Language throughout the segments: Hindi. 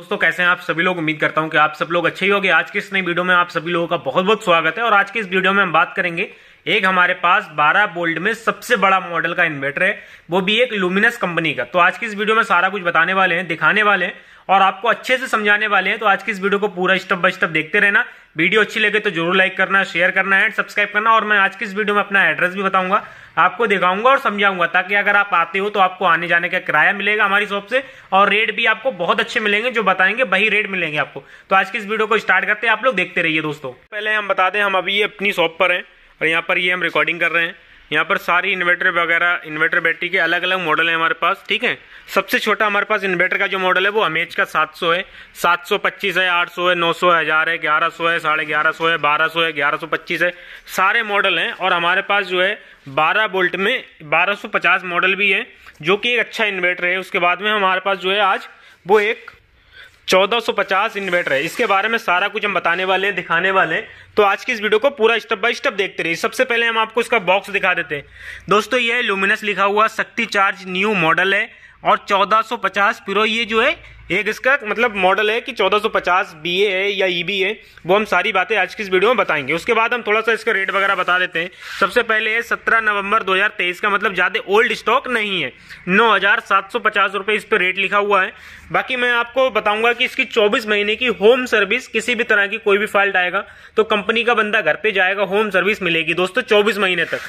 दोस्तों कैसे हैं आप सभी लोग उम्मीद करता हूं कि आप सब लोग अच्छे ही होंगे आज के इस नई वीडियो में आप सभी लोगों का बहुत बहुत स्वागत है और आज के इस वीडियो में हम बात करेंगे एक हमारे पास 12 बोल्ट में सबसे बड़ा मॉडल का इन्वर्टर है वो भी एक लुमिनस कंपनी का तो आज की इस वीडियो में सारा कुछ बताने वाले हैं दिखाने वाले हैं और आपको अच्छे से समझाने वाले हैं तो आज की इस वीडियो को पूरा स्टेप बाय स्टेप देखते रहना वीडियो अच्छी लगे तो जरूर लाइक करना शेयर करना एंड सब्सक्राइब करना और मैं आज की इस वीडियो में अपना एड्रेस भी बताऊंगा आपको दिखाऊंगा और समझाऊंगा ताकि अगर आप आते हो तो आपको आने जाने का किराया मिलेगा हमारी शॉप से और रेट भी आपको बहुत अच्छे मिलेंगे जो बताएंगे वही रेट मिलेंगे आपको तो आज की इस वीडियो को स्टार्ट करते हैं आप लोग देखते रहिए दोस्तों पहले हम बता दें हम अभी अपनी शॉप पर है और यहाँ पर ये हम रिकॉर्डिंग कर रहे हैं यहाँ पर सारी इन्वर्टर वगैरह इन्वर्टर बैटरी के अलग अलग मॉडल हैं हमारे पास ठीक है सबसे छोटा हमारे पास इन्वर्टर का जो मॉडल है वो अमेज का 700 है 725 है 800 है 900 है हज़ार है 1100 है साढ़े ग्यारह सौ है 1200 है पच्चीस है सारे मॉडल हैं और हमारे पास जो है 12 वोल्ट में 1250 मॉडल भी है जो कि एक अच्छा इन्वर्टर है उसके बाद में हमारे पास जो है आज वो एक 1450 इन्वर्टर है इसके बारे में सारा कुछ हम बताने वाले हैं दिखाने वाले हैं तो आज की इस वीडियो को पूरा स्टेप बाय स्टेप देखते रहिए सबसे पहले हम आपको इसका बॉक्स दिखा देते हैं दोस्तों ये लुमिनस लिखा हुआ शक्ति चार्ज न्यू मॉडल है और 1450 प्रो ये जो है एक इसका मतलब मॉडल है कि 1450 बीए है या ईबी e है वो हम सारी बातें आज की इस वीडियो में बताएंगे उसके बाद हम थोड़ा सा इसका रेट वगैरह बता देते हैं सबसे पहले है सत्रह नवंबर 2023 का मतलब ज़्यादा ओल्ड स्टॉक नहीं है नौ हज़ार सात सौ पचास रुपये इस पर रेट लिखा हुआ है बाकी मैं आपको बताऊंगा कि इसकी चौबीस महीने की होम सर्विस किसी भी तरह की कोई भी फॉल्ट आएगा तो कंपनी का बंदा घर पे जाएगा होम सर्विस मिलेगी दोस्तों चौबीस महीने तक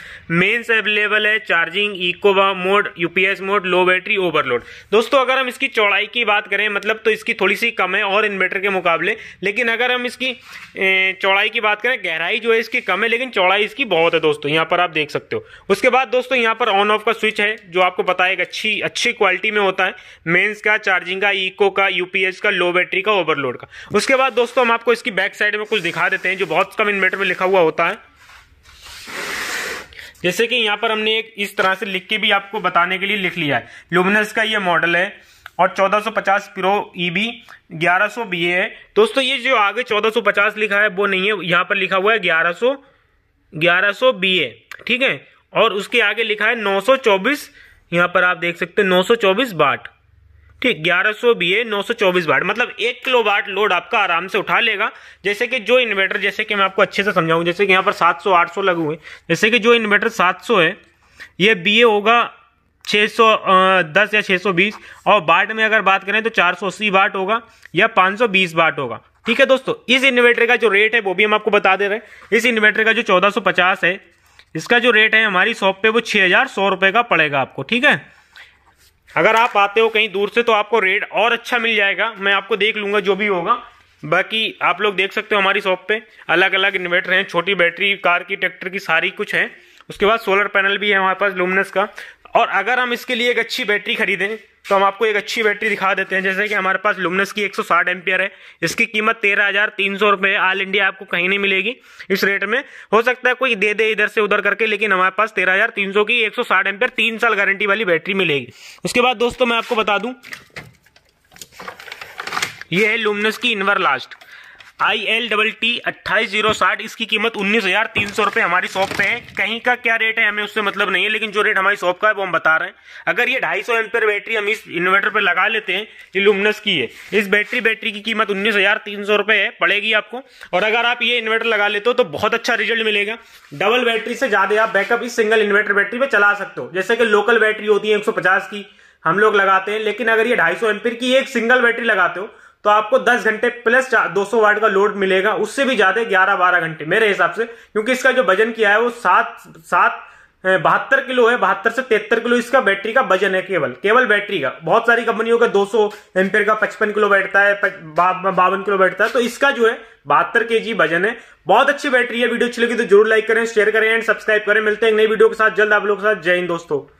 मेन्स अवेलेबल है चार्जिंग इकोवा mode UPS mode low battery overload दोस्तों अगर हम इसकी चौड़ाई की बात करें हैं मतलब तो इसकी थोड़ी सी कम है और इन्वर्टर के मुकाबले लेकिन अगर हम इसकी चौड़ाई की बात करें गहराई जो है इसकी कम है लेकिन चौड़ाई इसकी बहुत है दोस्तों यहाँ पर आप देख सकते हो उसके बाद दोस्तों यहाँ पर ऑन ऑफ का स्विच है जो आपको पता है अच्छी अच्छी क्वालिटी में होता है मेन्स का चार्जिंग का ईको का यूपीएस का लो बैटरी का ओवरलोड का उसके बाद दोस्तों हम आपको इसकी बैक साइड में कुछ दिखा देते हैं जो बहुत कम इन्वर्टर में लिखा हुआ होता है जैसे कि यहाँ पर हमने एक इस तरह से लिख के भी आपको बताने के लिए लिख लिया है लुमिनस का ये मॉडल है और 1450 प्रो ईबी सो बी है दोस्तों ये जो आगे 1450 लिखा है वो नहीं है यहाँ पर लिखा हुआ है 1100 1100 बीए ठीक है और उसके आगे लिखा है 924 यहाँ पर आप देख सकते हैं 924 वाट ठीक 1100 सौ चौबीस वाट मतलब एक किलो वाट लोड आपका आराम से उठा लेगा जैसे कि जो इन्वर्टर जैसे कि मैं आपको अच्छे से समझाऊँ जैसे कि यहाँ पर सात आठ सौ लगे हुए जैसे कि जो इन्वर्टर सौ है ये ए होगा 610 सौ दस या 620 सौ बीस और बाट में अगर बात करें तो चार सौ अस्सी बाट होगा या 520 सौ बीस बाट होगा ठीक है दोस्तों इस इन्वेटर का जो रेट है वो भी हम आपको बता दे रहे हैं इस इन्वेटर का जो 1450 है इसका जो रेट है हमारी शॉप पे वो छः हज़ार सौ का पड़ेगा आपको ठीक है अगर आप आते हो कहीं दूर से तो आपको रेट और अच्छा मिल जाएगा मैं आपको देख लूंगा जो भी होगा बाकी आप लोग देख सकते हो हमारी शॉप पे अलग अलग इन्वर्टर हैं छोटी बैटरी कार की ट्रैक्टर की सारी कुछ है उसके बाद सोलर पैनल भी है हमारे पास लुमनस का और अगर हम इसके लिए एक अच्छी बैटरी खरीदें तो हम आपको एक अच्छी बैटरी दिखा देते हैं जैसे कि हमारे पास लुमनस की 160 सौ है इसकी कीमत तेरह हज़ार तीन सौ रुपये ऑल इंडिया आपको कहीं नहीं मिलेगी इस रेट में हो सकता है कोई दे दे इधर से उधर करके लेकिन हमारे पास तेरह हज़ार तीन सौ की एक सौ साठ एम्पियर तीन साल गारंटी वाली बैटरी मिलेगी उसके बाद दोस्तों मैं आपको बता दूँ ये है लुमनस की inverter last I L double T अट्ठाईस जीरो साठ इसकी कीमत उन्नीस हजार तीन सौ रुपये हमारी शॉप पे है कहीं का क्या रेट है हमें उससे मतलब नहीं है लेकिन जो रेट हमारी शॉप का है वो हम बता रहे हैं अगर ये ढाई सौ एम्पेयर बैटरी हम इस इन्वर्टर पे लगा लेते हैं ये लुमनस की है इस बैटरी बैटरी की कीमत उन्नीस हजार तीन सौ रुपये है पड़ेगी आपको और अगर आप ये इन्वर्टर लगा लेते हो तो बहुत अच्छा रिजल्ट मिलेगा डबल बैटरी से ज़्यादा आप बैकअप इस सिंगल इन्वर्टर बैटरी पर चला सकते हो जैसे कि लोकल बैटरी होती है एक की हम लोग लगाते हैं लेकिन अगर ये ढाई सौ एम्पियर की एक सिंगल बैटरी लगाते हो तो आपको 10 घंटे प्लस 200 वाट का लोड मिलेगा उससे भी ज्यादा 11-12 घंटे मेरे हिसाब से क्योंकि इसका जो वजन किया है वो सात सात बहत्तर किलो है बहत्तर से तिहत्तर किलो इसका बैटरी का वजन है केवल केवल बैटरी का बहुत सारी कंपनियों का 200 सौ का 55 किलो बैठता है बावन किलो बैठता है तो इसका जो है बहत्तर के जी वजन है बहुत अच्छी बैटरी है वीडियो अच्छी लगी तो जरूर लाइक करें शेयर करें एंड सब्सक्राइब करें मिलते हैं नई वीडियो के साथ जल्द आप लोग के साथ जय हिंद दोस्तों